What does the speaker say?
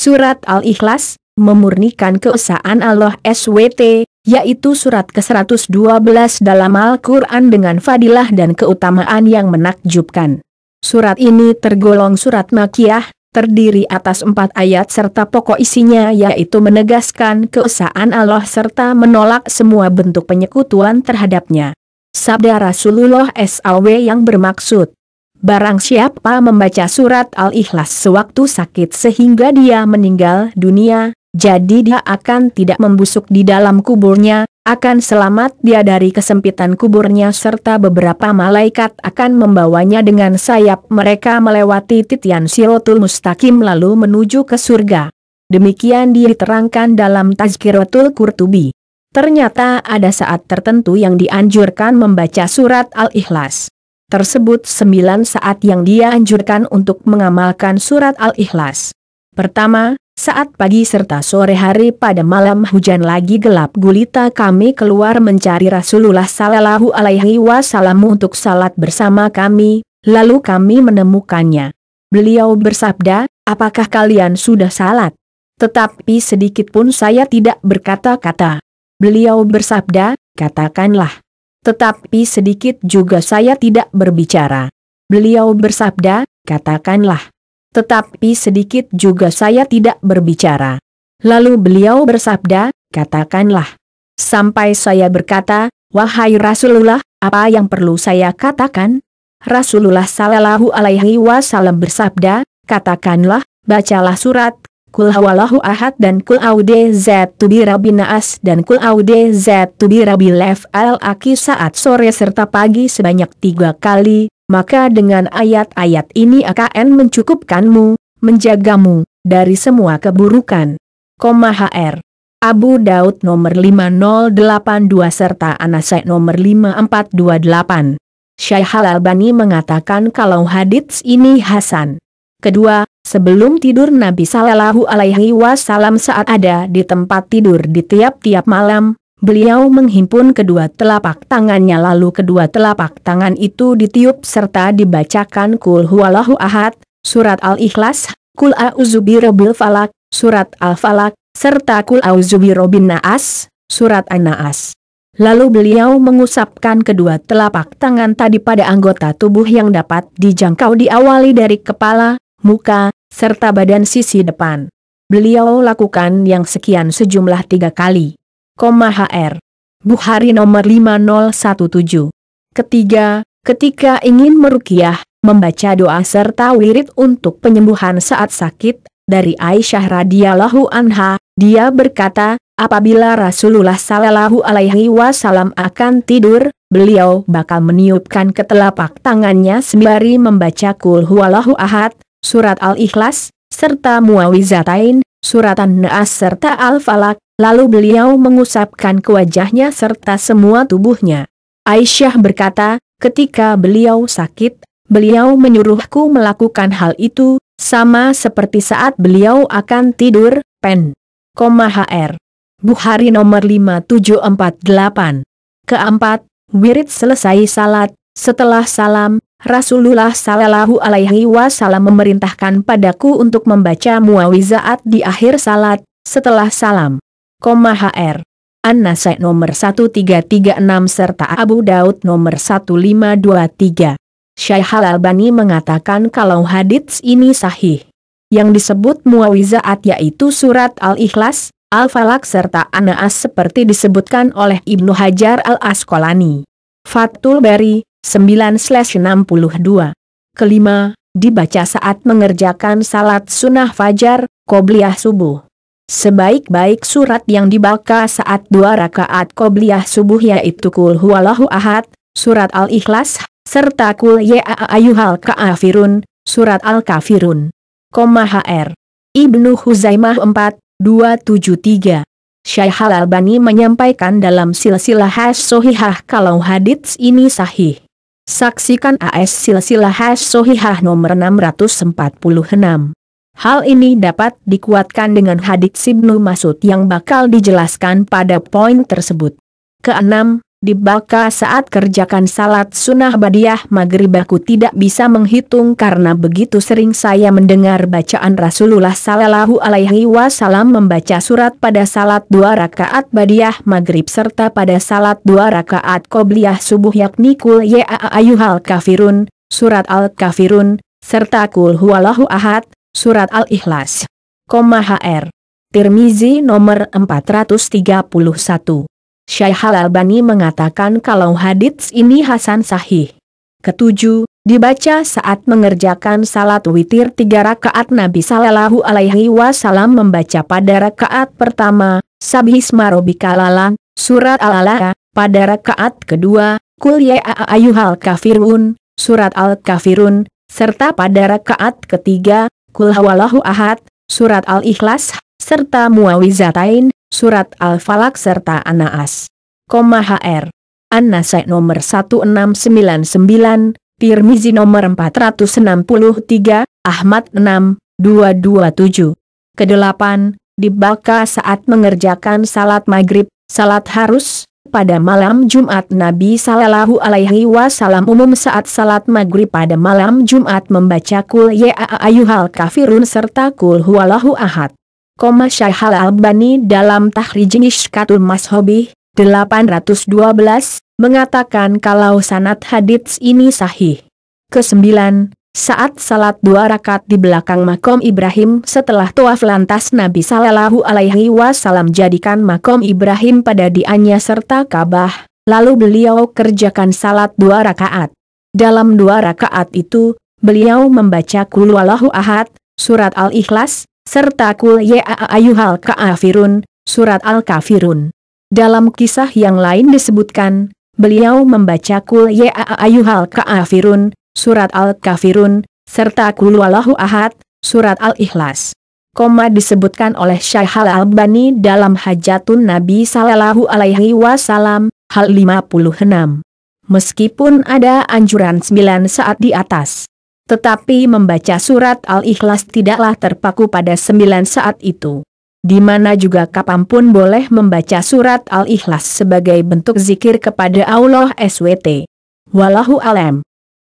Surat Al-Ikhlas, memurnikan keesaan Allah SWT, yaitu surat ke-112 dalam Al-Quran dengan fadilah dan keutamaan yang menakjubkan. Surat ini tergolong surat makiyah, terdiri atas empat ayat serta pokok isinya yaitu menegaskan keesaan Allah serta menolak semua bentuk penyekutuan terhadapnya. Sabda Rasulullah SAW yang bermaksud, Barang siapa membaca surat Al-Ikhlas sewaktu sakit sehingga dia meninggal dunia, jadi dia akan tidak membusuk di dalam kuburnya, akan selamat dia dari kesempitan kuburnya serta beberapa malaikat akan membawanya dengan sayap mereka melewati titian sirotul mustaqim lalu menuju ke surga. Demikian diterangkan dalam Tazkiratul kurtubi. Ternyata ada saat tertentu yang dianjurkan membaca surat Al-Ikhlas. Tersebut sembilan saat yang dia anjurkan untuk mengamalkan surat Al-Ikhlas. Pertama, saat pagi serta sore hari pada malam hujan lagi gelap gulita kami keluar mencari Rasulullah Sallallahu Alaihi Wasallam untuk salat bersama kami, lalu kami menemukannya. Beliau bersabda, apakah kalian sudah salat? Tetapi sedikit pun saya tidak berkata-kata. Beliau bersabda, katakanlah. Tetapi sedikit juga saya tidak berbicara. Beliau bersabda, katakanlah. Tetapi sedikit juga saya tidak berbicara. Lalu beliau bersabda, katakanlah. Sampai saya berkata, wahai Rasulullah, apa yang perlu saya katakan? Rasulullah Sallallahu Alaihi Wasallam bersabda, katakanlah, bacalah surat Kul hawalahu ahad dan kul aude z tubi rabi naas dan kul aude z tubi rabi lef al aki saat sore serta pagi sebanyak tiga kali, maka dengan ayat-ayat ini akan mencukupkanmu, menjagamu, dari semua keburukan. Koma HR. Abu Daud nomor 5082 serta Anasai nomor 5428. Halal Bani mengatakan kalau hadits ini Hasan. Kedua, Sebelum tidur Nabi Sallallahu Alaihi Wasallam saat ada di tempat tidur di tiap-tiap malam, beliau menghimpun kedua telapak tangannya lalu kedua telapak tangan itu ditiup serta dibacakan Kul Huwalahu Ahad, Surat Al-Ikhlas, Kul A'udzubirobil Falak, Surat Al-Falak, serta Kul A'udzubirobin Naas, Surat An-Naas. Lalu beliau mengusapkan kedua telapak tangan tadi pada anggota tubuh yang dapat dijangkau diawali dari kepala, muka, serta badan sisi depan. Beliau lakukan yang sekian sejumlah tiga kali. Koma HR. Bukhari nomor 5017. Ketiga, ketika ingin merukiah, membaca doa serta wirid untuk penyembuhan saat sakit, dari Aisyah radhiyallahu anha, dia berkata, apabila Rasulullah sallallahu alaihi wasallam akan tidur, beliau bakal meniupkan ketelapak tangannya sembari membaca kul huwalahu ahad, Surat Al-Ikhlas, serta Muawizatain, suratan naas serta Al-Falak, lalu beliau mengusapkan ke wajahnya serta semua tubuhnya. Aisyah berkata, ketika beliau sakit, beliau menyuruhku melakukan hal itu, sama seperti saat beliau akan tidur, pen. Koma HR. Bukhari nomor 5748. Keempat, wirid selesai salat, setelah salam, Rasulullah Sallallahu Alaihi Wasallam memerintahkan padaku untuk membaca Muawizat di akhir salat, setelah salam. Koma HR. An-Nasai nomor 1336 serta Abu Daud nomor 1523. Syekh Halal bani mengatakan kalau hadits ini sahih. Yang disebut Muawizat yaitu surat Al-Ikhlas, Al-Falak serta an nas seperti disebutkan oleh Ibnu Hajar Al-Asqalani. Fatul Bari, 9-62. Kelima, dibaca saat mengerjakan salat sunnah fajar, kobliyah subuh. Sebaik-baik surat yang dibaca saat dua rakaat kobliyah subuh yaitu Kul Huwalahu Ahad, Surat Al-Ikhlas, serta Kul Ya'ayuhal Ka'afirun, Surat Al-Kafirun. Koma HR. Ibnu Huzaimah 4, 273. Syekh al bani menyampaikan dalam silsilah Sohihah kalau hadits ini sahih. Saksikan AS silsilah Has Sohihah nomor 646. Hal ini dapat dikuatkan dengan hadits Ibnu Masud yang bakal dijelaskan pada poin tersebut. Keenam, Dibaka saat kerjakan salat sunnah badiah maghrib aku tidak bisa menghitung karena begitu sering saya mendengar bacaan Rasulullah Sallallahu Alaihi Wasallam membaca surat pada salat dua rakaat badiah maghrib serta pada salat dua rakaat qobliyah subuh yakni kul ya ayuhal kafirun, surat al-kafirun, serta kul huwalahu ahad, surat al-ikhlas. Koma HR. Tirmizi nomor 431 Syaih Halal Bani mengatakan kalau hadits ini Hasan Sahih. Ketujuh, dibaca saat mengerjakan salat witir tiga rakaat Nabi Sallallahu Alaihi Wasallam membaca pada rakaat pertama, Marobi Robikalalan, Surat Al-Ala, pada rakaat kedua, Kul Ayuhal ya Kafirun, Surat Al-Kafirun, serta pada rakaat ketiga, Kul Hawalahu Ahad, Surat Al-Ikhlas, serta Muawizatain, Surat Al-Falak serta An-Naas. Koma HR. An-Nasai nomor 1699, Tirmizi nomor 463, Ahmad 6, 227. Kedelapan, dibaka saat mengerjakan salat maghrib, salat harus, pada malam Jumat Nabi Sallallahu Alaihi Wasallam umum saat salat maghrib pada malam Jumat membaca kul ya ayuhal kafirun serta kul huwalahu ahad. Koma Syahal Albani dalam Tahrij Katul Mashobi, 812, mengatakan kalau sanat hadits ini sahih. Kesembilan, saat salat dua rakaat di belakang makom Ibrahim setelah tuaf lantas Nabi Sallallahu Alaihi Wasallam jadikan makom Ibrahim pada dianya serta Ka'bah, lalu beliau kerjakan salat dua rakaat. Dalam dua rakaat itu, beliau membaca kulwalahu Ahad, Surat Al-Ikhlas, serta Kul ayuhal kaafirun Surat Al-Kafirun. Dalam kisah yang lain disebutkan, beliau membaca Kul ayuhal kaafirun Surat Al-Kafirun, serta Kul Walahu Ahad, Surat Al-Ikhlas. Koma disebutkan oleh Syekh Al-Albani dalam Hajatun Nabi Sallallahu Alaihi Wasallam, hal 56. Meskipun ada anjuran 9 saat di atas, tetapi membaca surat Al-Ikhlas tidaklah terpaku pada sembilan saat itu. Di mana juga kapanpun boleh membaca surat Al-Ikhlas sebagai bentuk zikir kepada Allah SWT. Wallahu alam.